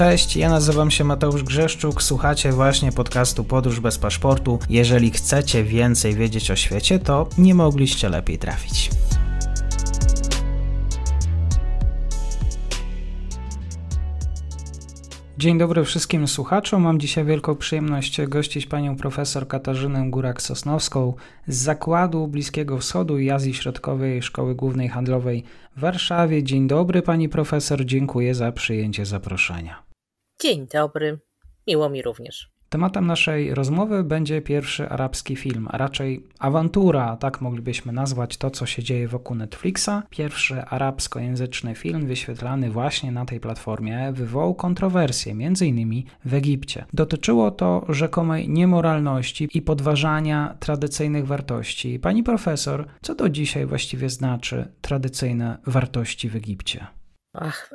Cześć, ja nazywam się Mateusz Grzeszczuk, słuchacie właśnie podcastu Podróż bez paszportu. Jeżeli chcecie więcej wiedzieć o świecie, to nie mogliście lepiej trafić. Dzień dobry wszystkim słuchaczom. Mam dzisiaj wielką przyjemność gościć panią profesor Katarzynę Górak-Sosnowską z Zakładu Bliskiego Wschodu i Azji Środkowej Szkoły Głównej Handlowej w Warszawie. Dzień dobry pani profesor, dziękuję za przyjęcie zaproszenia. Dzień dobry. Miło mi również. Tematem naszej rozmowy będzie pierwszy arabski film, a raczej awantura, tak moglibyśmy nazwać to, co się dzieje wokół Netflixa. Pierwszy arabskojęzyczny film wyświetlany właśnie na tej platformie wywołał kontrowersje, m.in. w Egipcie. Dotyczyło to rzekomej niemoralności i podważania tradycyjnych wartości. Pani profesor, co do dzisiaj właściwie znaczy tradycyjne wartości w Egipcie? Ach,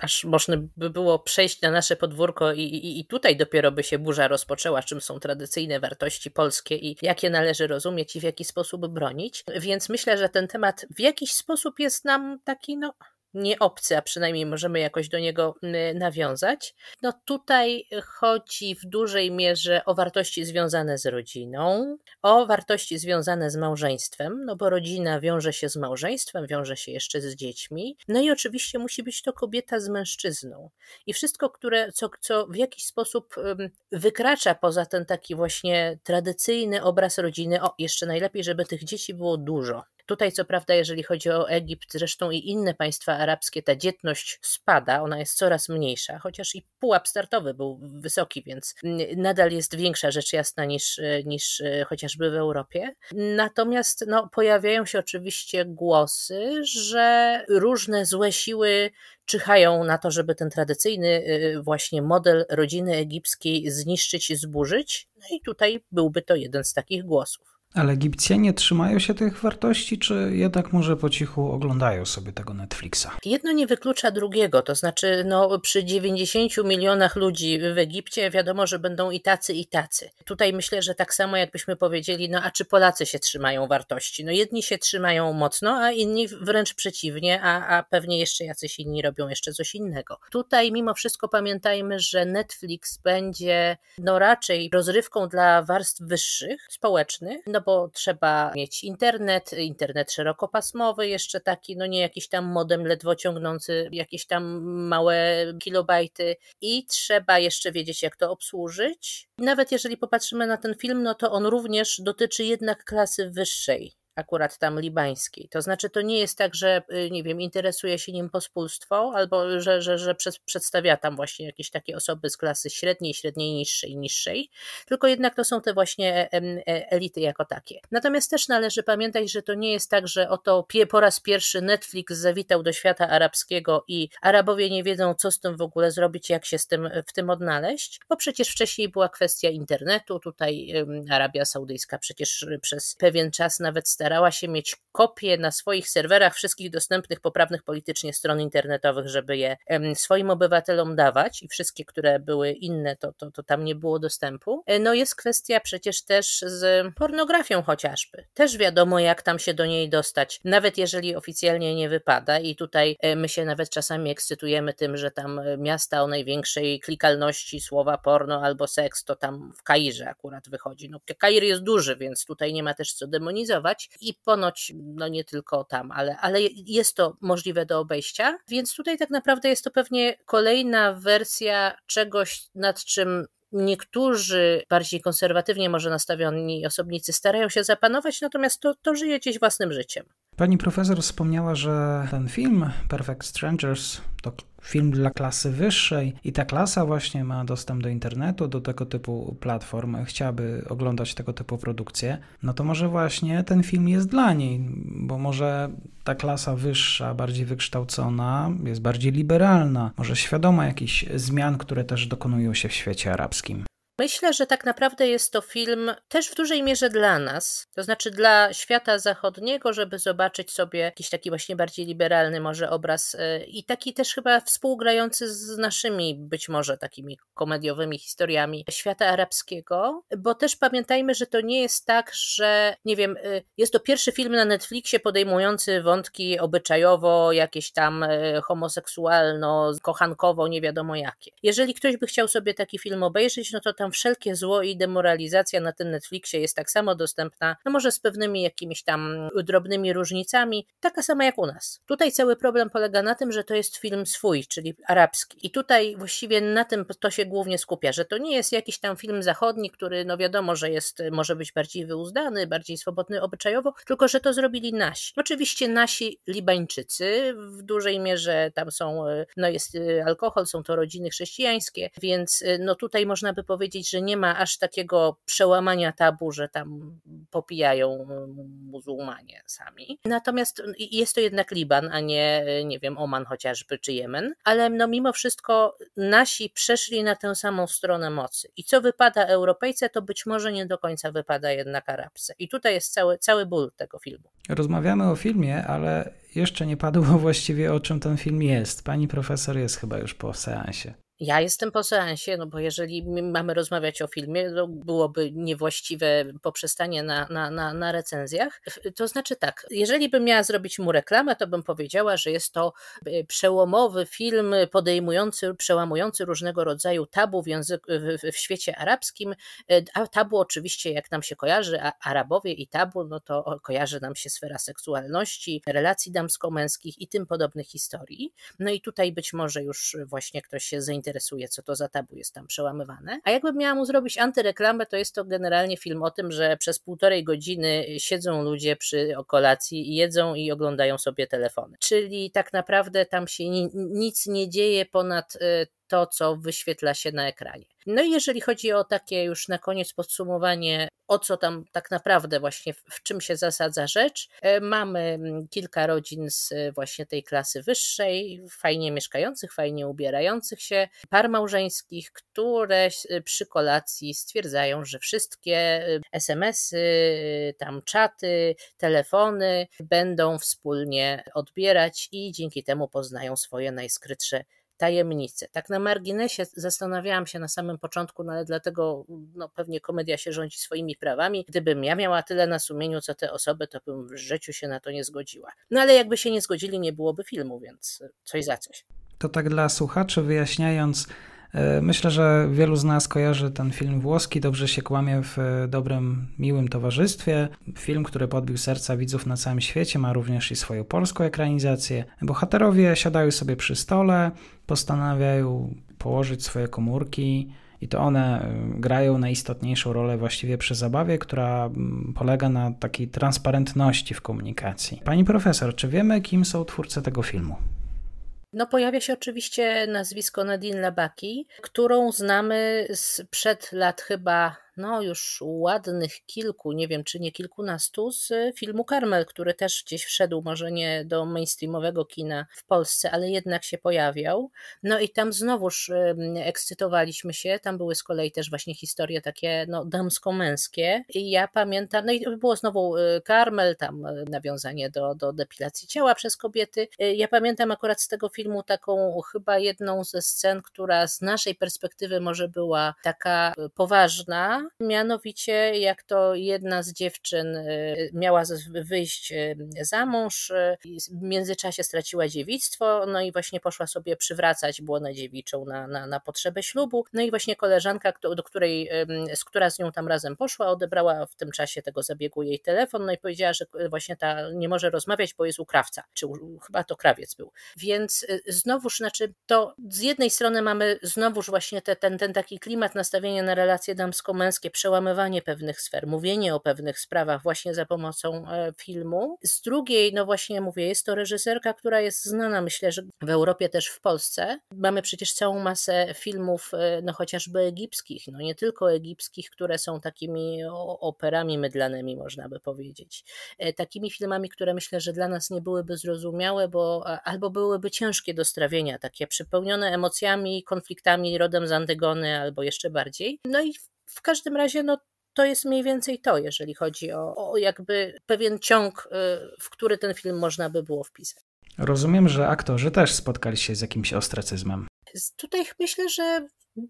aż można by było przejść na nasze podwórko i, i, i, tutaj dopiero by się burza rozpoczęła, czym są tradycyjne wartości polskie i jakie należy rozumieć i w jaki sposób bronić. Więc myślę, że ten temat w jakiś sposób jest nam taki, no, nie obcy, a przynajmniej możemy jakoś do niego nawiązać. No tutaj chodzi w dużej mierze o wartości związane z rodziną, o wartości związane z małżeństwem, no bo rodzina wiąże się z małżeństwem, wiąże się jeszcze z dziećmi. No i oczywiście musi być to kobieta z mężczyzną. I wszystko, które, co, co w jakiś sposób wykracza poza ten taki właśnie tradycyjny obraz rodziny, o jeszcze najlepiej, żeby tych dzieci było dużo Tutaj, co prawda, jeżeli chodzi o Egipt, zresztą i inne państwa arabskie, ta dzietność spada, ona jest coraz mniejsza, chociaż i pułap startowy był wysoki, więc nadal jest większa rzecz jasna niż, niż chociażby w Europie. Natomiast no, pojawiają się oczywiście głosy, że różne złe siły czyhają na to, żeby ten tradycyjny y, właśnie model rodziny egipskiej zniszczyć, zburzyć. No i tutaj byłby to jeden z takich głosów. Ale Egipcjanie trzymają się tych wartości, czy jednak może po cichu oglądają sobie tego Netflixa? Jedno nie wyklucza drugiego, to znaczy no, przy 90 milionach ludzi w Egipcie wiadomo, że będą i tacy, i tacy. Tutaj myślę, że tak samo jakbyśmy powiedzieli, no a czy Polacy się trzymają wartości? No jedni się trzymają mocno, a inni wręcz przeciwnie, a, a pewnie jeszcze jacyś inni robią jeszcze coś innego. Tutaj mimo wszystko pamiętajmy, że Netflix będzie no raczej rozrywką dla warstw wyższych, społecznych, no bo trzeba mieć internet, internet szerokopasmowy jeszcze taki, no nie jakiś tam modem ledwo ciągnący jakieś tam małe kilobajty i trzeba jeszcze wiedzieć jak to obsłużyć. Nawet jeżeli popatrzymy na ten film, no to on również dotyczy jednak klasy wyższej akurat tam libańskiej. To znaczy, to nie jest tak, że y, nie wiem, interesuje się nim pospólstwo, albo że, że, że przedstawia tam właśnie jakieś takie osoby z klasy średniej, średniej, niższej, niższej, tylko jednak to są te właśnie e, elity jako takie. Natomiast też należy pamiętać, że to nie jest tak, że oto po raz pierwszy Netflix zawitał do świata arabskiego i Arabowie nie wiedzą, co z tym w ogóle zrobić, jak się z tym, w tym odnaleźć, bo przecież wcześniej była kwestia internetu, tutaj Arabia Saudyjska przecież y, przez pewien czas nawet starała się mieć kopie na swoich serwerach wszystkich dostępnych poprawnych politycznie stron internetowych, żeby je swoim obywatelom dawać i wszystkie, które były inne, to, to, to tam nie było dostępu. E, no jest kwestia przecież też z pornografią chociażby. Też wiadomo, jak tam się do niej dostać, nawet jeżeli oficjalnie nie wypada i tutaj e, my się nawet czasami ekscytujemy tym, że tam e, miasta o największej klikalności słowa porno albo seks to tam w Kairze akurat wychodzi. No Kair jest duży, więc tutaj nie ma też co demonizować, i ponoć, no nie tylko tam, ale, ale jest to możliwe do obejścia. Więc tutaj tak naprawdę jest to pewnie kolejna wersja czegoś, nad czym niektórzy bardziej konserwatywnie może nastawieni osobnicy starają się zapanować, natomiast to, to żyje gdzieś własnym życiem. Pani profesor wspomniała, że ten film Perfect Strangers to film dla klasy wyższej i ta klasa właśnie ma dostęp do internetu, do tego typu platform, chciałaby oglądać tego typu produkcje, no to może właśnie ten film jest dla niej, bo może ta klasa wyższa, bardziej wykształcona, jest bardziej liberalna, może świadoma jakichś zmian, które też dokonują się w świecie arabskim. Myślę, że tak naprawdę jest to film też w dużej mierze dla nas, to znaczy dla świata zachodniego, żeby zobaczyć sobie jakiś taki właśnie bardziej liberalny może obraz e, i taki też chyba współgrający z naszymi być może takimi komediowymi historiami świata arabskiego, bo też pamiętajmy, że to nie jest tak, że nie wiem, e, jest to pierwszy film na Netflixie podejmujący wątki obyczajowo, jakieś tam e, homoseksualno, kochankowo, nie wiadomo jakie. Jeżeli ktoś by chciał sobie taki film obejrzeć, no to wszelkie zło i demoralizacja na tym Netflixie jest tak samo dostępna, no może z pewnymi jakimiś tam drobnymi różnicami, taka sama jak u nas. Tutaj cały problem polega na tym, że to jest film swój, czyli arabski. I tutaj właściwie na tym to się głównie skupia, że to nie jest jakiś tam film zachodni, który no wiadomo, że jest, może być bardziej wyuzdany, bardziej swobodny obyczajowo, tylko że to zrobili nasi. Oczywiście nasi Libańczycy, w dużej mierze tam są, e, no jest e, alkohol, są to rodziny chrześcijańskie, więc e, no tutaj można by powiedzieć, powiedzieć, że nie ma aż takiego przełamania tabu, że tam popijają muzułmanie sami. Natomiast jest to jednak Liban, a nie, nie wiem, Oman chociażby czy Jemen. Ale no mimo wszystko nasi przeszli na tę samą stronę mocy. I co wypada Europejce, to być może nie do końca wypada jednak Arabce. I tutaj jest cały, cały ból tego filmu. Rozmawiamy o filmie, ale jeszcze nie padło właściwie o czym ten film jest. Pani profesor jest chyba już po seansie. Ja jestem po seansie, no bo jeżeli mamy rozmawiać o filmie, to no byłoby niewłaściwe poprzestanie na, na, na, na recenzjach. To znaczy tak, jeżeli bym miała zrobić mu reklamę, to bym powiedziała, że jest to e, przełomowy film podejmujący, przełamujący różnego rodzaju tabu w, języku, w, w świecie arabskim. E, a tabu oczywiście, jak nam się kojarzy, a Arabowie i tabu, no to kojarzy nam się sfera seksualności, relacji damsko-męskich i tym podobnych historii. No i tutaj być może już właśnie ktoś się zainteresuje interesuje, co to za tabu jest tam przełamywane. A jakbym miała mu zrobić antyreklamę, to jest to generalnie film o tym, że przez półtorej godziny siedzą ludzie przy okolacji, jedzą i oglądają sobie telefony. Czyli tak naprawdę tam się nic nie dzieje ponad e, to, co wyświetla się na ekranie. No i jeżeli chodzi o takie już na koniec podsumowanie, o co tam tak naprawdę właśnie, w czym się zasadza rzecz, e, mamy mm, kilka rodzin z e, właśnie tej klasy wyższej, fajnie mieszkających, fajnie ubierających się, par małżeńskich, które e, przy kolacji stwierdzają, że wszystkie SMS-y, tam czaty, telefony będą wspólnie odbierać i dzięki temu poznają swoje najskrytsze tajemnicy. Tak na marginesie zastanawiałam się na samym początku, no ale dlatego no, pewnie komedia się rządzi swoimi prawami. Gdybym ja miała tyle na sumieniu, co te osoby, to bym w życiu się na to nie zgodziła. No ale jakby się nie zgodzili, nie byłoby filmu, więc coś za coś. To tak dla słuchaczy wyjaśniając, E, myślę, że wielu z nas kojarzy ten film włoski, dobrze się kłamie w e, dobrym, miłym towarzystwie. Film, który podbił serca widzów na całym świecie, ma również i swoją polską ekranizację. Bohaterowie siadają sobie przy stole, postanawiają położyć swoje komórki. I to one e, grają najistotniejszą rolę właściwie przy zabawie, która polega na takiej transparentności w komunikacji. Pani profesor, czy wiemy, kim są twórcy tego filmu? No pojawia się oczywiście nazwisko Nadine Labaki, którą znamy z przed lat chyba no już ładnych kilku, nie wiem czy nie kilkunastu, z filmu Karmel, który też gdzieś wszedł, może nie do mainstreamowego kina w Polsce, ale jednak się pojawiał. No i tam znowuż ekscytowaliśmy się, tam były z kolei też właśnie historie takie no, damsko-męskie i ja pamiętam, no i było znowu Karmel, e, tam e, nawiązanie do, do depilacji ciała przez kobiety. E, ja pamiętam akurat z tego filmu taką chyba jedną ze scen, która z naszej perspektywy może była taka poważna, Mianowicie, jak to jedna z dziewczyn y, miała wyjść y, za mąż, y, w międzyczasie straciła dziewictwo, no i właśnie poszła sobie przywracać błonę dziewiczą na, na, na potrzebę ślubu. No i właśnie koleżanka, do której, z która z nią tam razem poszła, odebrała w tym czasie tego zabiegu jej telefon, no i powiedziała, że właśnie ta nie może rozmawiać, bo jest u krawca, czy u, chyba to krawiec był. Więc znowuż, znaczy to z jednej strony mamy znowuż właśnie te, ten, ten taki klimat nastawienia na relacje damsko-męskie, przełamywanie pewnych sfer, mówienie o pewnych sprawach właśnie za pomocą e, filmu. Z drugiej, no właśnie mówię, jest to reżyserka, która jest znana, myślę, że w Europie też w Polsce. Mamy przecież całą masę filmów, e, no chociażby egipskich, no nie tylko egipskich, które są takimi operami mydlanymi, można by powiedzieć. E, takimi filmami, które myślę, że dla nas nie byłyby zrozumiałe, bo albo byłyby ciężkie do strawienia, takie przepełnione emocjami, konfliktami rodem z Antygony albo jeszcze bardziej. No i w każdym razie, no, to jest mniej więcej to, jeżeli chodzi o, o jakby pewien ciąg, y, w który ten film można by było wpisać. Rozumiem, że aktorzy też spotkali się z jakimś ostracyzmem. Tutaj myślę, że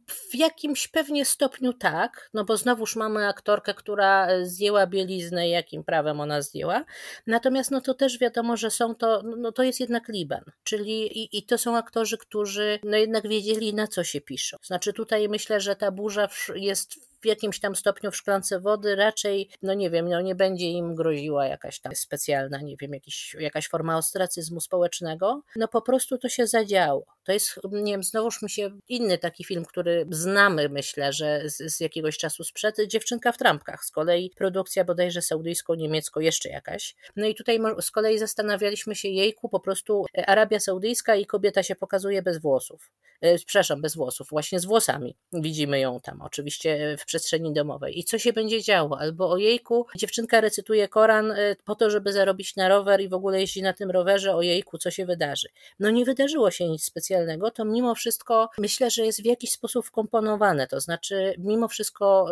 w jakimś pewnie stopniu tak, no bo znowuż mamy aktorkę, która e, zdjęła bieliznę i jakim prawem ona zdjęła. Natomiast no to też wiadomo, że są to, no, no to jest jednak Liban, czyli i, i to są aktorzy, którzy no jednak wiedzieli na co się piszą. Znaczy tutaj myślę, że ta burza jest w jakimś tam stopniu w szklance wody, raczej, no nie wiem, no nie będzie im groziła jakaś tam specjalna, nie wiem, jakiś, jakaś forma ostracyzmu społecznego. No po prostu to się zadziało. To jest, nie wiem, znowuż mi się inny taki film, który znamy, myślę, że z, z jakiegoś czasu sprzed, Dziewczynka w trampkach. Z kolei produkcja bodajże saudyjsko-niemiecko, jeszcze jakaś. No i tutaj z kolei zastanawialiśmy się, jejku, po prostu e, Arabia Saudyjska i kobieta się pokazuje bez włosów. E, przepraszam, bez włosów, właśnie z włosami. Widzimy ją tam, oczywiście e, w przestrzeni domowej i co się będzie działo, albo ojejku, dziewczynka recytuje Koran e, po to, żeby zarobić na rower i w ogóle jeździ na tym rowerze, ojejku, co się wydarzy. No nie wydarzyło się nic specjalnego, to mimo wszystko myślę, że jest w jakiś sposób wkomponowane, to znaczy mimo wszystko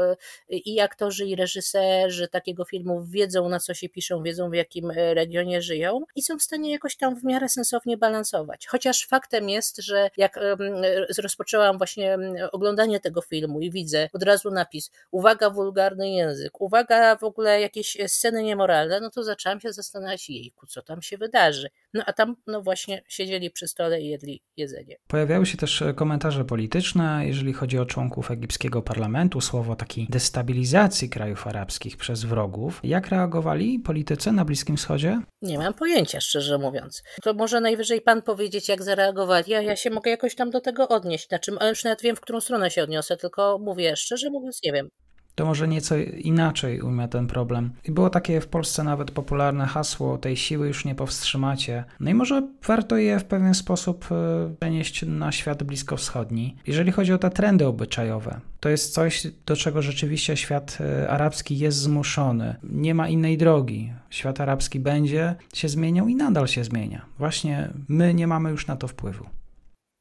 e, i aktorzy, i reżyserzy takiego filmu wiedzą na co się piszą, wiedzą w jakim e, regionie żyją i są w stanie jakoś tam w miarę sensownie balansować. Chociaż faktem jest, że jak rozpoczęłam właśnie mm, oglądanie tego filmu i widzę od razu na napis, uwaga wulgarny język, uwaga w ogóle jakieś e, sceny niemoralne, no to zaczęłam się zastanawiać, jejku, co tam się wydarzy. No a tam no właśnie siedzieli przy stole i jedli jedzenie. Pojawiały się też e, komentarze polityczne, jeżeli chodzi o członków egipskiego parlamentu, słowo takiej destabilizacji krajów arabskich przez wrogów. Jak reagowali politycy na Bliskim Wschodzie? Nie mam pojęcia, szczerze mówiąc. To może najwyżej pan powiedzieć, jak zareagowali, a ja się mogę jakoś tam do tego odnieść. Na czym, już nawet wiem, w którą stronę się odniosę, tylko mówię szczerze mówiąc, nie wiem. To może nieco inaczej ujmę ten problem. I było takie w Polsce nawet popularne hasło: tej siły już nie powstrzymacie. No i może warto je w pewien sposób e, przenieść na świat bliskowschodni. Jeżeli chodzi o te trendy obyczajowe, to jest coś, do czego rzeczywiście świat e, arabski jest zmuszony. Nie ma innej drogi. Świat arabski będzie się zmieniał i nadal się zmienia. Właśnie my nie mamy już na to wpływu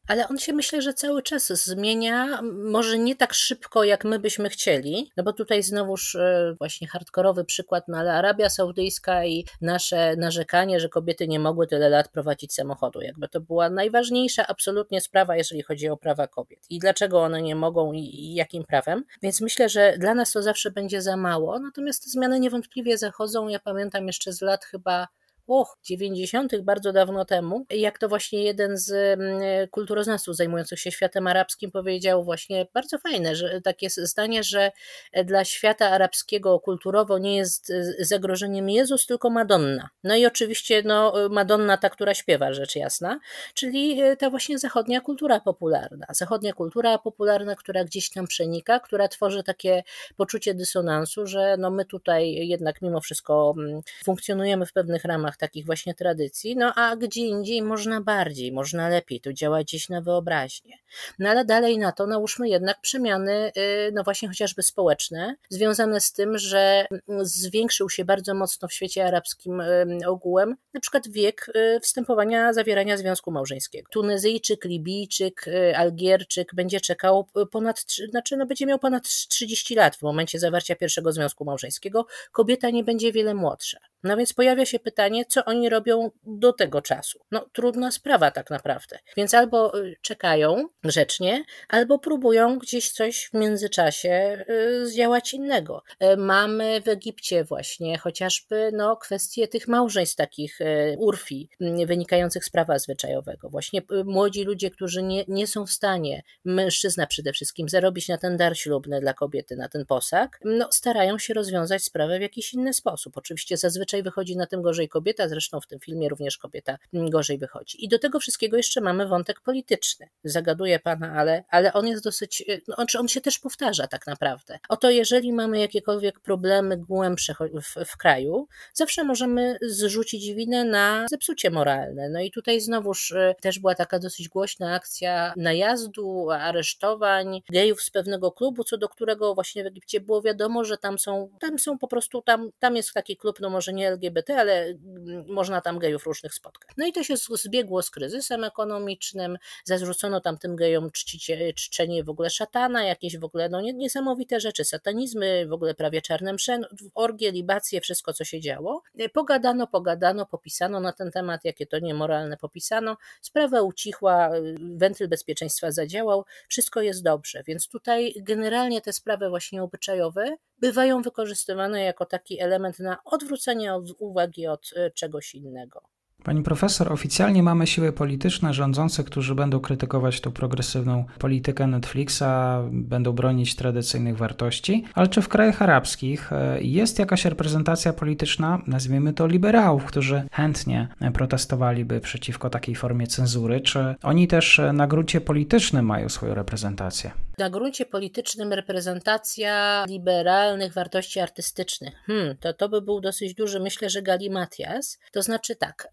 ale on się myślę, że cały czas zmienia, może nie tak szybko, jak my byśmy chcieli, no bo tutaj znowuż e, właśnie hardkorowy przykład, no ale Arabia Saudyjska i nasze narzekanie, że kobiety nie mogły tyle lat prowadzić samochodu, jakby to była najważniejsza absolutnie sprawa, jeżeli chodzi o prawa kobiet i dlaczego one nie mogą i jakim prawem, więc myślę, że dla nas to zawsze będzie za mało, natomiast te zmiany niewątpliwie zachodzą, ja pamiętam jeszcze z lat chyba Och, 90. bardzo dawno temu, jak to właśnie jeden z mm, kulturoznawców zajmujących się światem arabskim powiedział właśnie bardzo fajne, że takie zdanie, że e, dla świata arabskiego kulturowo nie jest e, zagrożeniem Jezus, tylko Madonna. No i oczywiście no, Madonna ta, która śpiewa, rzecz jasna, czyli e, ta właśnie zachodnia kultura popularna. Zachodnia kultura popularna, która gdzieś tam przenika, która tworzy takie poczucie dysonansu, że no my tutaj jednak mimo wszystko mm, funkcjonujemy w pewnych ramach takich właśnie tradycji, no a gdzie indziej można bardziej, można lepiej, to działa gdzieś na wyobraźnię. No ale dalej na to nałóżmy jednak przemiany, y, no właśnie chociażby społeczne, związane z tym, że mm, zwiększył się bardzo mocno w świecie arabskim y, ogółem na przykład wiek y, wstępowania, zawierania związku małżeńskiego. Tunezyjczyk, Libijczyk, Algierczyk będzie czekał ponad, znaczy no będzie miał ponad 30 lat w momencie zawarcia pierwszego związku małżeńskiego. Kobieta nie będzie wiele młodsza. No więc pojawia się pytanie, co oni robią do tego czasu. No trudna sprawa tak naprawdę. Więc albo y, czekają grzecznie, albo próbują gdzieś coś w międzyczasie y, zdziałać innego. Y, mamy w Egipcie właśnie chociażby no, kwestie tych małżeństw takich urfi, mm, wynikających z prawa zwyczajowego. Właśnie młodzi ludzie, którzy nie, nie są w stanie, mężczyzna przede wszystkim, zarobić na ten dar ślubny dla kobiety, na ten posag, no starają się rozwiązać sprawę w jakiś inny sposób. Oczywiście zazwyczaj wychodzi, na tym gorzej kobieta, zresztą w tym filmie również kobieta mm, gorzej wychodzi. I do tego wszystkiego jeszcze mamy wątek polityczny. Zagaduję pana, ale, ale on jest dosyć, y, no, on, on się też powtarza tak naprawdę. Oto jeżeli mamy jakiekolwiek problemy głębsze w, w kraju, zawsze możemy zrzucić winę na zepsucie moralne. No i tutaj znowuż y, też była taka dosyć głośna akcja najazdu, aresztowań gejów z pewnego klubu, co do którego właśnie w Egipcie było wiadomo, że tam są, tam są po prostu, tam, tam jest taki klub, no może nie nie LGBT, ale mm, można tam gejów różnych spotkać. No i to się zbiegło z kryzysem ekonomicznym, zarzucono tam tym gejom czcicie, czczenie w ogóle szatana, jakieś w ogóle no, niesamowite rzeczy, satanizmy, w ogóle prawie czarne msze, orgie, libacje, wszystko co się działo. E, pogadano, pogadano, popisano na ten temat, jakie to niemoralne popisano. Sprawa ucichła, e, wentyl bezpieczeństwa zadziałał, wszystko jest dobrze, więc tutaj generalnie te sprawy właśnie obyczajowe bywają wykorzystywane jako taki element na odwrócenie odwrócenia od uwagi od e, czegoś innego. Pani profesor, oficjalnie mamy siły polityczne rządzące, którzy będą krytykować tą progresywną politykę Netflixa, będą bronić tradycyjnych wartości, ale czy w krajach arabskich e, jest jakaś reprezentacja polityczna, nazwijmy to liberałów, którzy chętnie protestowaliby przeciwko takiej formie cenzury? Czy oni też e, na gruncie politycznym mają swoją reprezentację? na gruncie politycznym reprezentacja liberalnych wartości artystycznych. Hmm, to to by był dosyć duży, myślę, że galimatias. To znaczy tak,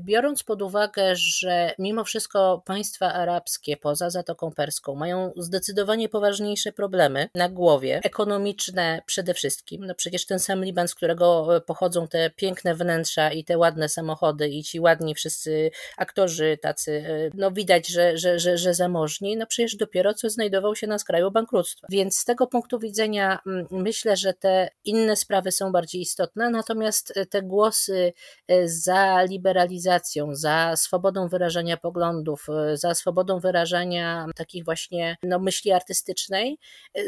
biorąc pod uwagę, że mimo wszystko państwa arabskie poza Zatoką Perską mają zdecydowanie poważniejsze problemy na głowie, ekonomiczne przede wszystkim. No przecież ten sam Liban, z którego e, pochodzą te piękne wnętrza i te ładne samochody i ci ładni wszyscy aktorzy tacy, e, no widać, że, że, że, że zamożni, no przecież dopiero co znajdował się na skraju bankructwa. Więc z tego punktu widzenia mm, myślę, że te inne sprawy są bardziej istotne, natomiast e, te głosy e, za liberalizacją, za swobodą wyrażania poglądów, e, za swobodą wyrażania takich właśnie no, myśli artystycznej,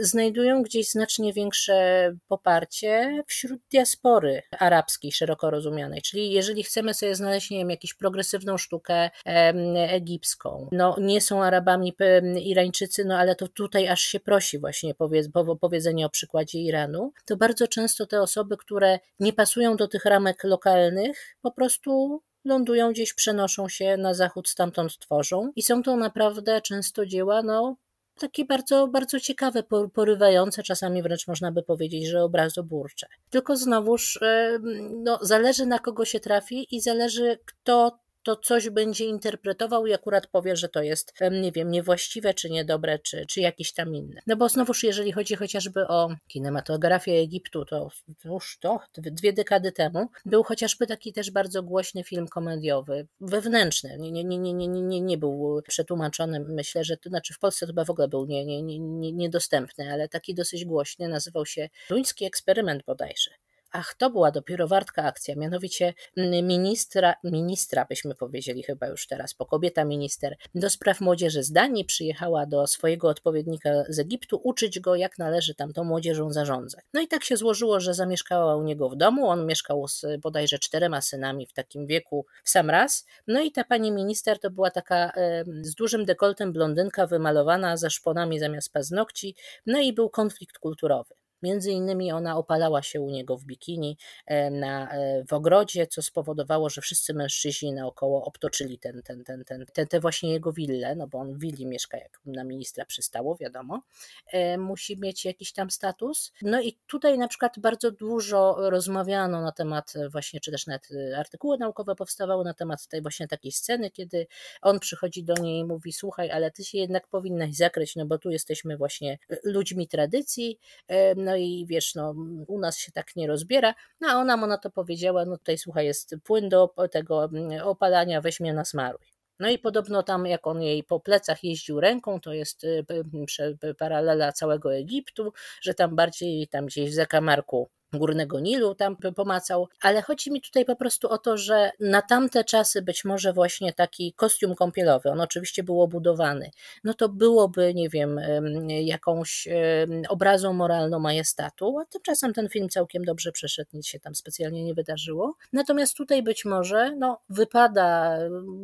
znajdują gdzieś znacznie większe poparcie wśród diaspory arabskiej, szeroko rozumianej. Czyli jeżeli chcemy sobie znaleźć, nie wiem, jakąś progresywną sztukę egipską, no nie są Arabami Irańczycy, no ale to tu tutaj aż się prosi właśnie powiedz, po, powiedzenie o przykładzie Iranu, to bardzo często te osoby, które nie pasują do tych ramek lokalnych, po prostu lądują gdzieś, przenoszą się na zachód, stamtąd tworzą i są to naprawdę często dzieła, no, takie bardzo, bardzo ciekawe, porywające, czasami wręcz można by powiedzieć, że obrazoburcze. Tylko znowuż no, zależy na kogo się trafi i zależy kto to coś będzie interpretował i akurat powie, że to jest, nie wiem, niewłaściwe, czy niedobre, czy, czy jakieś tam inne. No bo znowuż, jeżeli chodzi chociażby o kinematografię Egiptu, to już to, dwie dekady temu, był chociażby taki też bardzo głośny film komediowy, wewnętrzny, nie, nie, nie, nie, nie, nie, nie był przetłumaczony, myślę, że to znaczy w Polsce to chyba w ogóle był niedostępny, nie, nie, nie, nie niedostępny, ale taki dosyć głośny, nazywał się Duński Eksperyment bodajże. Ach, to była dopiero wartka akcja, mianowicie mm, ministra, ministra byśmy powiedzieli chyba już teraz, po kobieta minister do spraw młodzieży z Danii przyjechała do swojego odpowiednika z Egiptu uczyć go, jak należy tam młodzieżą zarządzać. No i tak się złożyło, że zamieszkała u niego w domu, on mieszkał z bodajże czterema synami w takim wieku w sam raz, no i ta pani minister to była taka e, z dużym dekoltem blondynka wymalowana ze szponami zamiast paznokci, no i był konflikt kulturowy. Między innymi ona opalała się u niego w bikini e, na, e, w ogrodzie, co spowodowało, że wszyscy mężczyźni naokoło obtoczyli ten, ten, ten, ten, ten, te właśnie jego willę, no bo on w willi mieszka, jak na ministra przystało, wiadomo. E, musi mieć jakiś tam status. No i tutaj na przykład bardzo dużo rozmawiano na temat właśnie, czy też nawet artykuły naukowe powstawały na temat tej właśnie takiej sceny, kiedy on przychodzi do niej i mówi, słuchaj, ale ty się jednak powinnaś zakryć, no bo tu jesteśmy właśnie ludźmi tradycji, no i wiesz, no u nas się tak nie rozbiera, no a ona mu na to powiedziała, no tutaj słuchaj, jest płyn do tego mm, opalania, weźmie na smaruj. No i podobno tam, jak on jej po plecach jeździł ręką, to jest y, paralela całego Egiptu, że tam bardziej tam gdzieś w zakamarku Górnego Nilu tam pomacał, ale chodzi mi tutaj po prostu o to, że na tamte czasy być może właśnie taki kostium kąpielowy, on oczywiście był obudowany, no to byłoby, nie wiem, jakąś obrazą moralną majestatu, a tymczasem ten film całkiem dobrze przeszedł, nic się tam specjalnie nie wydarzyło. Natomiast tutaj być może, no, wypada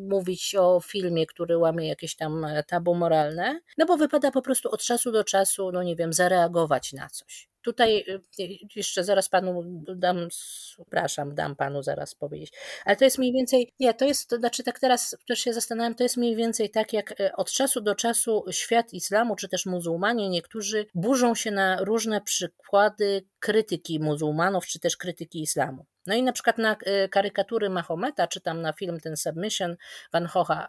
mówić o filmie, który łamie jakieś tam tabu moralne, no bo wypada po prostu od czasu do czasu, no nie wiem, zareagować na coś. Tutaj y, y, jeszcze zaraz panu dam, przepraszam, dam panu zaraz powiedzieć. Ale to jest mniej więcej, nie, to jest, to znaczy tak teraz też się zastanawiam, to jest mniej więcej tak, jak e, od czasu do czasu świat islamu, czy też muzułmanie, niektórzy burzą się na różne przykłady krytyki muzułmanów, czy też krytyki islamu. No i na przykład na e, karykatury Mahometa, czy tam na film ten Submission Van Hocha,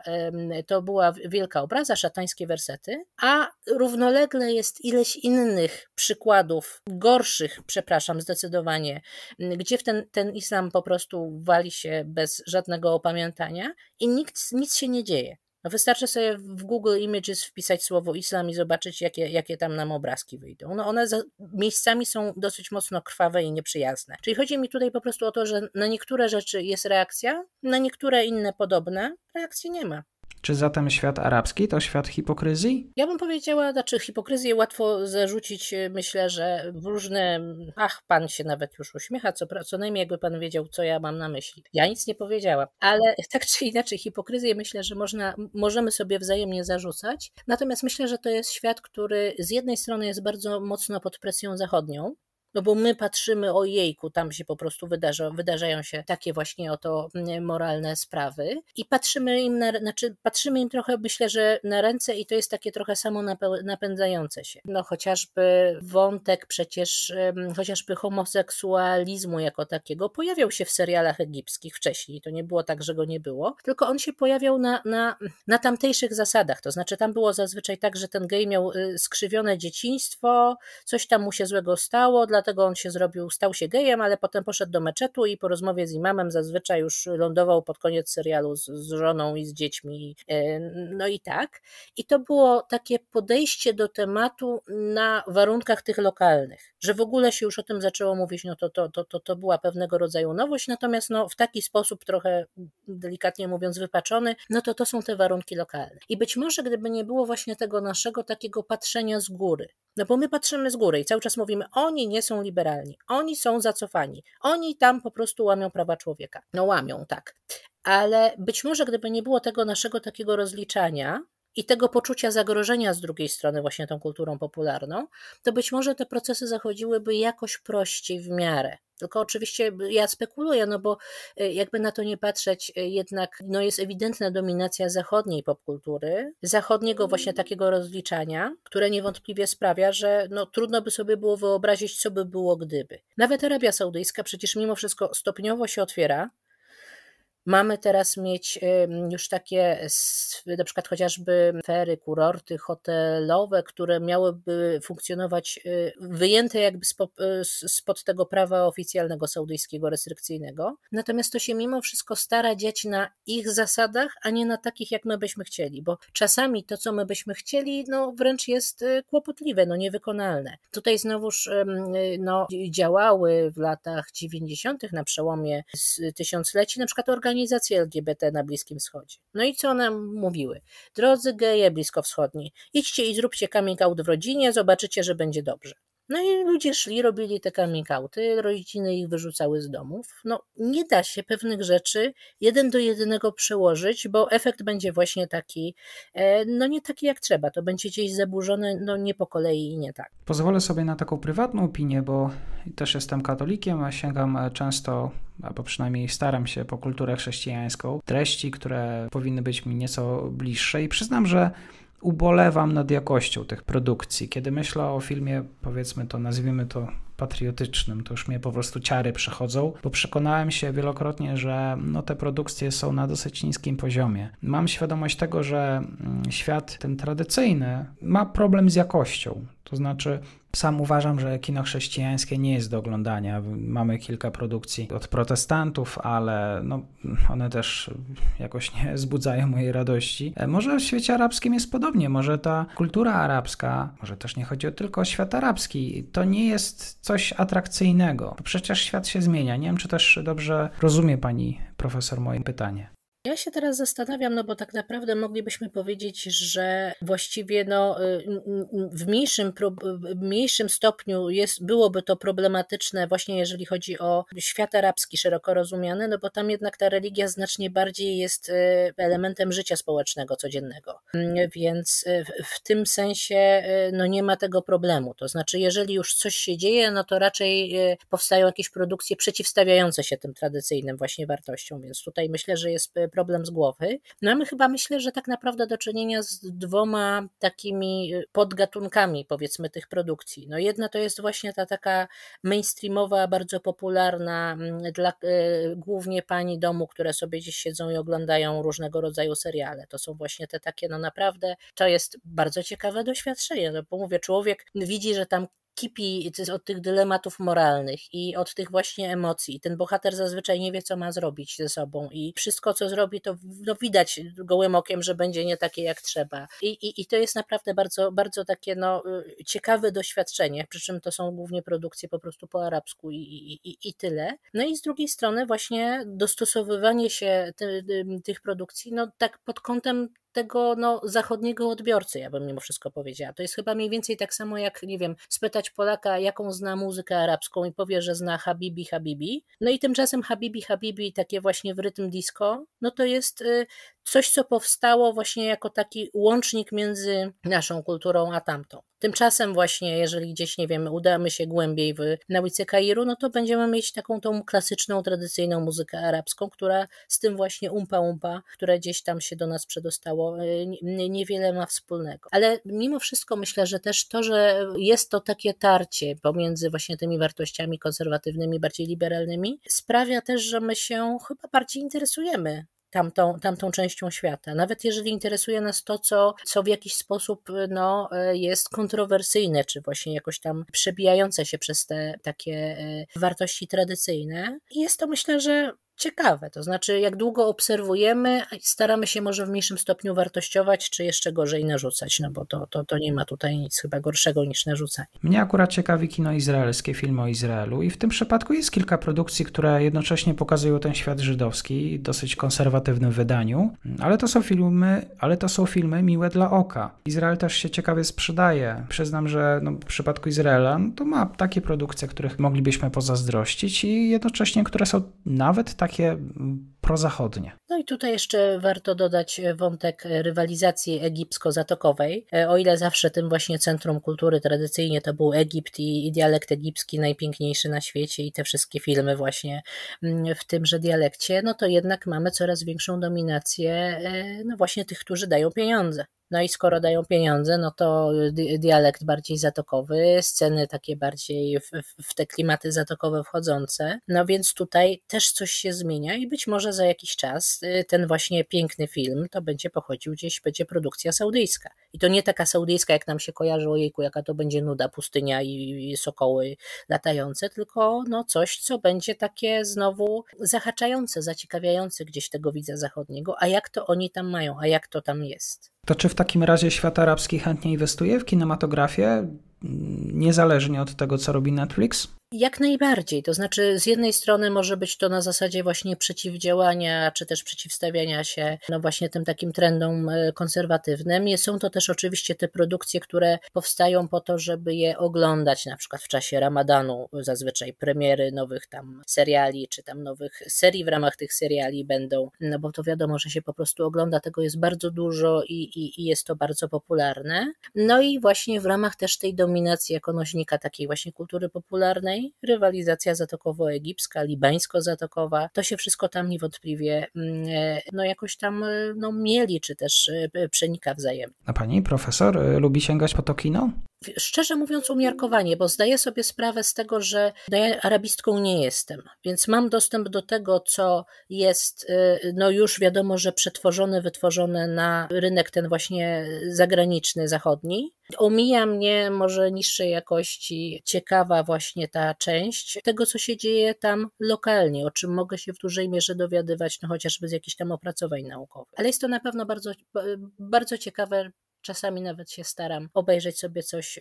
to była wielka obraza, szatańskie wersety, a równolegle jest ileś innych przykładów, gorszych, przepraszam, zdecydowanie, gdzie w ten, ten islam po prostu wali się bez żadnego opamiętania i nikt, nic się nie dzieje. No wystarczy sobie w Google Images wpisać słowo islam i zobaczyć, jakie, jakie tam nam obrazki wyjdą. No one za, miejscami są dosyć mocno krwawe i nieprzyjazne. Czyli chodzi mi tutaj po prostu o to, że na niektóre rzeczy jest reakcja, na niektóre inne podobne reakcji nie ma. Czy zatem świat arabski to świat hipokryzji? Ja bym powiedziała, znaczy hipokryzję łatwo zarzucić, e, myślę, że w różne... Ach, pan się nawet już uśmiecha, co, co najmniej jakby pan wiedział, co ja mam na myśli. Ja nic nie powiedziałam, ale tak czy inaczej, hipokryzję myślę, że można, możemy sobie wzajemnie zarzucać. Natomiast myślę, że to jest świat, który z jednej strony jest bardzo mocno pod presją zachodnią, no bo my patrzymy, o jejku, tam się po prostu wydarza, wydarzają się takie właśnie oto mm, moralne sprawy i patrzymy im, na, znaczy patrzymy im trochę, myślę, że na ręce i to jest takie trochę samo napędzające się. No chociażby wątek przecież, chociażby homoseksualizmu jako takiego pojawiał się w serialach egipskich wcześniej, to nie było tak, że go nie było, tylko on się pojawiał na, na, na tamtejszych zasadach, to znaczy tam było zazwyczaj tak, że ten gej miał y, skrzywione dzieciństwo, coś tam mu się złego stało, dla dlatego on się zrobił, stał się gejem, ale potem poszedł do meczetu i po rozmowie z imamem zazwyczaj już lądował pod koniec serialu z, z żoną i z dziećmi. E, no i tak. I to było takie podejście do tematu na warunkach tych lokalnych, że w ogóle się już o tym zaczęło mówić, no to, to, to, to, to była pewnego rodzaju nowość, natomiast no, w taki sposób trochę delikatnie mówiąc wypaczony, no to to są te warunki lokalne. I być może gdyby nie było właśnie tego naszego takiego patrzenia z góry, no bo my patrzymy z góry i cały czas mówimy, oni nie są są liberalni, oni są zacofani, oni tam po prostu łamią prawa człowieka. No łamią, tak. Ale być może gdyby nie było tego naszego takiego rozliczania, i tego poczucia zagrożenia z drugiej strony właśnie tą kulturą popularną, to być może te procesy zachodziłyby jakoś prościej w miarę. Tylko oczywiście ja spekuluję, no bo e, jakby na to nie patrzeć, e, jednak no jest ewidentna dominacja zachodniej popkultury, zachodniego właśnie mm. takiego rozliczania, które niewątpliwie sprawia, że no trudno by sobie było wyobrazić, co by było gdyby. Nawet Arabia Saudyjska przecież mimo wszystko stopniowo się otwiera, Mamy teraz mieć już takie, na przykład chociażby fery, kurorty hotelowe, które miałyby funkcjonować e, wyjęte jakby e, spod, tego prawa oficjalnego saudyjskiego, restrykcyjnego. Natomiast to się mimo wszystko stara dziać na ich zasadach, a nie na takich, jak my byśmy chcieli, bo czasami to, co my byśmy chcieli, no wręcz jest e, kłopotliwe, no niewykonalne. Tutaj znowuż no, działały w latach 90. na przełomie tysiącleci na przykład organizacje, organizacje LGBT na Bliskim Wschodzie. No i co one mówiły? Drodzy geje bliskowschodni, idźcie i zróbcie coming out w rodzinie, zobaczycie, że będzie dobrze. No i ludzie szli, robili te coming outy, rodziny ich wyrzucały z domów. No nie da się pewnych rzeczy jeden do jednego przełożyć, bo efekt będzie właśnie taki, e, no nie taki jak trzeba. To będzie gdzieś zaburzone, no nie po kolei i nie tak. Pozwolę sobie na taką prywatną opinię, bo też jestem katolikiem, a sięgam e, często albo przynajmniej staram się po kulturę chrześcijańską, treści, które powinny być mi nieco bliższe i przyznam, że ubolewam nad jakością tych produkcji. Kiedy myślę o filmie, powiedzmy to, nazwijmy to patriotycznym, to już mnie po prostu ciary przechodzą, bo przekonałem się wielokrotnie, że no, te produkcje są na dosyć niskim poziomie. Mam świadomość tego, że mm, świat ten tradycyjny ma problem z jakością. To znaczy, sam uważam, że kino chrześcijańskie nie jest do oglądania. Mamy kilka produkcji od protestantów, ale no, one też jakoś nie zbudzają mojej radości. E, może w świecie arabskim jest podobnie, może ta kultura arabska, może też nie chodzi tylko o świat arabski, to nie jest coś atrakcyjnego. Przecież świat się zmienia. Nie wiem, czy też dobrze rozumie pani profesor moje pytanie. Ja się teraz zastanawiam, no bo tak naprawdę moglibyśmy powiedzieć, że właściwie no, y, w mniejszym, w mniejszym stopniu jest, byłoby to problematyczne właśnie jeżeli chodzi o świat arabski szeroko rozumiany, no bo tam jednak ta religia znacznie bardziej jest y, elementem życia społecznego codziennego. Mm, więc y, w tym sensie no, nie ma tego problemu. To znaczy, jeżeli już coś się dzieje, no to raczej powstają jakieś produkcje przeciwstawiające się tym tradycyjnym właśnie wartościom, więc tutaj myślę, że jest problem z głowy. No a my chyba myślę, że tak naprawdę do czynienia z dwoma takimi y, podgatunkami powiedzmy tych produkcji. No jedna to jest właśnie ta taka mainstreamowa, bardzo popularna mm, dla y, głównie pani domu, które sobie dziś siedzą i oglądają różnego rodzaju seriale. To są właśnie te takie, no naprawdę, to jest bardzo ciekawe doświadczenie. No bo mówię, człowiek widzi, że tam kipi od tych dylematów moralnych i od tych właśnie emocji. Ten bohater zazwyczaj nie wie, co ma zrobić ze sobą i wszystko, co zrobi, to no, widać gołym okiem, że będzie nie takie, jak trzeba. I, i, i to jest naprawdę bardzo, bardzo takie no, y, ciekawe doświadczenie, przy czym to są głównie produkcje po prostu po arabsku i, i, i, i tyle. No i z drugiej strony właśnie dostosowywanie się ty, ty, tych produkcji, no tak pod kątem tego no, zachodniego odbiorcy, ja bym mimo wszystko powiedziała. To jest chyba mniej więcej tak samo jak, nie wiem, spytać Polaka, jaką zna muzykę arabską i powie, że zna Habibi Habibi. No i tymczasem Habibi Habibi, takie właśnie w rytm disco, no to jest y, coś, co powstało właśnie jako taki łącznik między naszą kulturą a tamtą. Tymczasem właśnie, jeżeli gdzieś, nie wiem, udamy się głębiej w ulicy Kairu, no to będziemy mieć taką tą klasyczną, tradycyjną muzykę arabską, która z tym właśnie umpa umpa, które gdzieś tam się do nas przedostało, e, niewiele ma wspólnego. Ale mimo wszystko myślę, że też to, że jest to takie tarcie pomiędzy właśnie tymi wartościami konserwatywnymi, bardziej liberalnymi, sprawia też, że my się chyba bardziej interesujemy tamtą, tamtą częścią świata. Nawet jeżeli interesuje nas to, co, co w jakiś sposób y, no, y, jest kontrowersyjne, czy właśnie jakoś tam przebijające się przez te takie y, wartości tradycyjne. jest to myślę, że ciekawe. To znaczy, jak długo obserwujemy, staramy się może w mniejszym stopniu wartościować, czy jeszcze gorzej narzucać, no bo to, to, to nie ma tutaj nic chyba gorszego niż narzucanie. Mnie akurat ciekawi kino izraelskie, film o Izraelu i w tym przypadku jest kilka produkcji, które jednocześnie pokazują ten świat żydowski w dosyć konserwatywnym wydaniu, ale to są filmy, ale to są filmy miłe dla oka. Izrael też się ciekawie sprzedaje. Przyznam, że no, w przypadku Izraela no, to ma takie produkcje, których moglibyśmy pozazdrościć i jednocześnie, które są nawet takie takie mm, prozachodnie i tutaj jeszcze warto dodać e, wątek e, rywalizacji egipsko-zatokowej. E, o ile zawsze tym właśnie centrum kultury tradycyjnie to był Egipt i, i dialekt egipski najpiękniejszy na świecie i te wszystkie filmy właśnie mm, w tymże dialekcie, no to jednak mamy coraz większą dominację no właśnie tych, którzy dają pieniądze. No i skoro dają pieniądze, no to dialekt bardziej zatokowy, sceny takie bardziej w, w, te klimaty zatokowe wchodzące. No więc tutaj też coś się zmienia i być może za jakiś czas Y, ten właśnie piękny film to będzie pochodził gdzieś, będzie produkcja saudyjska. I to nie taka saudyjska, jak nam się kojarzy, jejku, jaka to będzie nuda, pustynia i sokoły latające, tylko no coś, co będzie takie znowu zahaczające, zaciekawiające gdzieś tego widza zachodniego, a jak to oni tam mają, a jak to tam jest. To czy w takim razie świat arabski chętnie inwestuje w kinematografię, mm, niezależnie od tego, co robi Netflix? Jak najbardziej. To znaczy, z jednej strony może być to na zasadzie właśnie przeciwdziałania, czy też przeciwstawiania się, no właśnie tym takim trendom e, konserwatywnym. Są to też oczywiście te produkcje, które powstają po to, żeby je oglądać, na przykład w czasie ramadanu zazwyczaj premiery nowych tam seriali, czy tam nowych serii w ramach tych seriali będą, no bo to wiadomo, że się po prostu ogląda, tego jest bardzo dużo i, i, i jest to bardzo popularne. No i właśnie w ramach też tej dominacji jako nośnika takiej właśnie kultury popularnej, Później rywalizacja zatokowo-egipska, libańsko-zatokowa, to się wszystko tam niewątpliwie mm, e, no jakoś tam e, no, mieli, czy też e, przenika wzajemnie. A pani profesor lubi sięgać po to kino? szczerze mówiąc, umiarkowanie, bo zdaję sobie sprawę z tego, że no ja arabistką nie jestem, więc mam dostęp do tego, co jest, y, no już wiadomo, że przetworzone, wytworzone na rynek ten właśnie zagraniczny, zachodni. Omija mnie może niższej jakości ciekawa właśnie ta część tego, co się dzieje tam lokalnie, o czym mogę się w dużej mierze dowiadywać, no chociażby z jakichś tam opracowań naukowych. Ale jest to na pewno bardzo, bardzo ciekawe Czasami nawet się staram obejrzeć sobie coś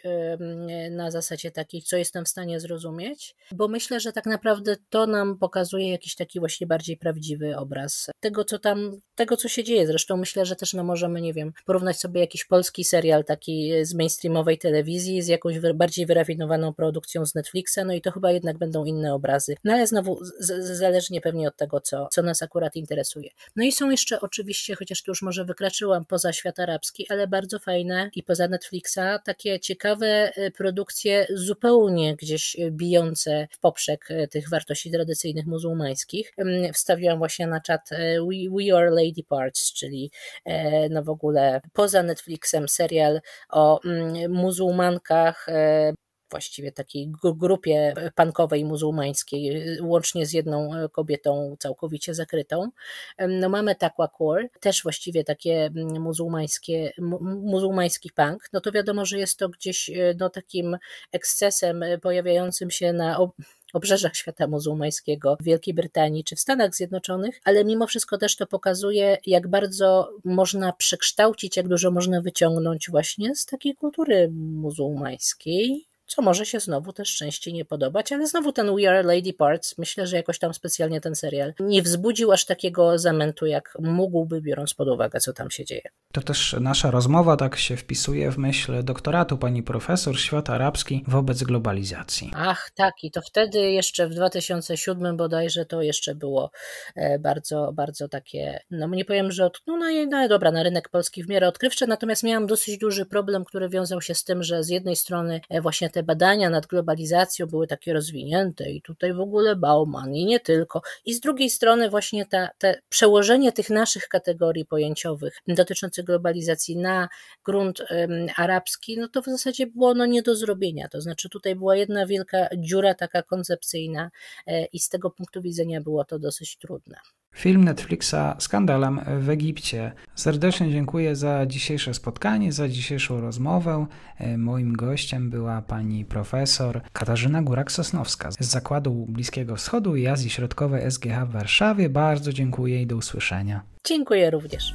na zasadzie takiej, co jestem w stanie zrozumieć, bo myślę, że tak naprawdę to nam pokazuje jakiś taki właśnie bardziej prawdziwy obraz tego, co tam, tego, co się dzieje. Zresztą myślę, że też no, możemy, nie wiem, porównać sobie jakiś polski serial taki e, z mainstreamowej telewizji z jakąś bardziej wyrafinowaną produkcją z Netflixa, no i to chyba jednak będą inne obrazy. No ale znowu zależnie pewnie od tego, co, co nas akurat interesuje. No i są jeszcze oczywiście, chociaż tu już może wykraczyłam poza świat arabski, ale bardzo bardzo fajne i poza Netflixa takie ciekawe e, produkcje zupełnie gdzieś e, bijące w poprzek e, tych wartości tradycyjnych muzułmańskich. Mm, wstawiłam właśnie na czat We, We Are Lady Parts, czyli no w ogóle poza Netflixem serial o mm, muzułmankach właściwie takiej grupie pankowej muzułmańskiej, łącznie z jedną kobietą całkowicie zakrytą. No mamy Takwa Core, też właściwie takie muzułmańskie, muzułmański punk, no to wiadomo, że jest to gdzieś e, no, takim ekscesem e, pojawiającym się na obrzeżach świata muzułmańskiego w Wielkiej Brytanii czy w Stanach Zjednoczonych, ale mimo wszystko też to pokazuje, jak bardzo można przekształcić, jak dużo można wyciągnąć właśnie z takiej kultury muzułmańskiej co może się znowu też częściej nie podobać, ale znowu ten We Are Lady Parts, myślę, że jakoś tam specjalnie ten serial nie wzbudził aż takiego zamętu, jak mógłby, biorąc pod uwagę, co tam się dzieje. To też nasza rozmowa tak się wpisuje w myśl doktoratu pani profesor świat arabski wobec globalizacji. Ach tak, i to wtedy jeszcze w 2007 bodajże to jeszcze było e, bardzo, bardzo takie, no nie powiem, że od, no, no, no dobra, na rynek polski w miarę odkrywcze, natomiast miałam dosyć duży problem, który wiązał się z tym, że z jednej strony e, właśnie te te badania nad globalizacją były takie rozwinięte i tutaj w ogóle Bauman i nie tylko. I z drugiej strony właśnie ta, te przełożenie tych naszych kategorii pojęciowych dotyczących globalizacji na grunt arabski, no to w zasadzie było no nie do zrobienia. To znaczy tutaj była jedna wielka dziura taka koncepcyjna e, i z tego punktu widzenia było to dosyć trudne. Film Netflixa Skandalem w Egipcie. Serdecznie dziękuję za dzisiejsze spotkanie, za dzisiejszą rozmowę. E, moim gościem była pani profesor Katarzyna Górak-Sosnowska z Zakładu Bliskiego Wschodu i Azji Środkowej SGH w Warszawie. Bardzo dziękuję i do usłyszenia. Dziękuję również.